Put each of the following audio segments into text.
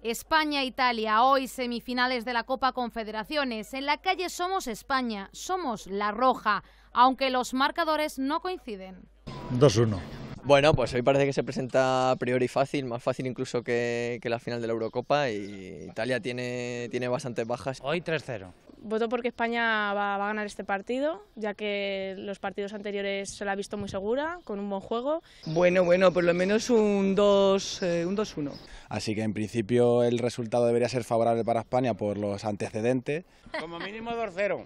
España-Italia, e hoy semifinales de la Copa Confederaciones. En la calle somos España, somos la roja, aunque los marcadores no coinciden. Bueno, pues hoy parece que se presenta a priori fácil, más fácil incluso que, la final de la Eurocopa y Italia tiene, tiene bastantes bajas. Hoy 3-0. Voto porque España va, a ganar este partido, ya que los partidos anteriores se la ha visto muy segura, con un buen juego. Bueno, bueno, por lo menos un 2-1. Eh, Así que en principio el resultado debería ser favorable para España por los antecedentes. Como mínimo 2-0.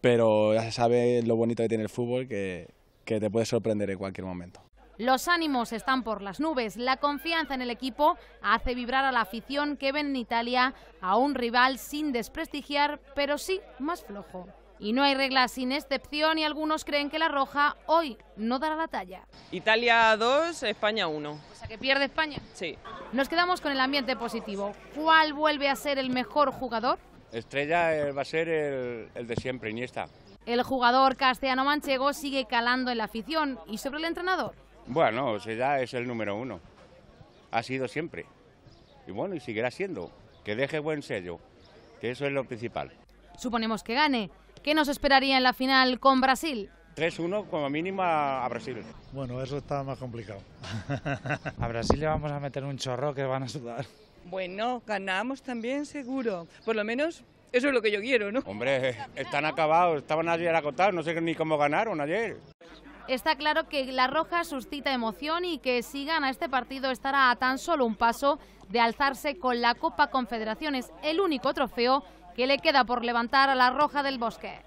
Pero ya se sabe lo bonito que tiene el fútbol, que, que te puede sorprender en cualquier momento. Los ánimos están por las nubes, la confianza en el equipo hace vibrar a la afición que ven en Italia a un rival sin desprestigiar, pero sí más flojo. Y no hay reglas sin excepción y algunos creen que la roja hoy no dará la talla. Italia 2, España 1. O sea que pierde España. Sí. Nos quedamos con el ambiente positivo. ¿Cuál vuelve a ser el mejor jugador? Estrella eh, va a ser el, el de siempre, Iniesta. El jugador castellano-manchego sigue calando en la afición y sobre el entrenador. Bueno, ya es el número uno. Ha sido siempre. Y bueno, y seguirá siendo. Que deje buen sello, que eso es lo principal. Suponemos que gane. ¿Qué nos esperaría en la final con Brasil? 3-1 como mínima a Brasil. Bueno, eso está más complicado. a Brasil le vamos a meter un chorro que van a sudar. Bueno, ganamos también seguro. Por lo menos eso es lo que yo quiero, ¿no? Hombre, están acabados, estaban ayer acotados, no sé ni cómo ganaron ayer. Está claro que la roja suscita emoción y que si gana este partido estará a tan solo un paso de alzarse con la Copa Confederaciones, el único trofeo que le queda por levantar a la roja del bosque.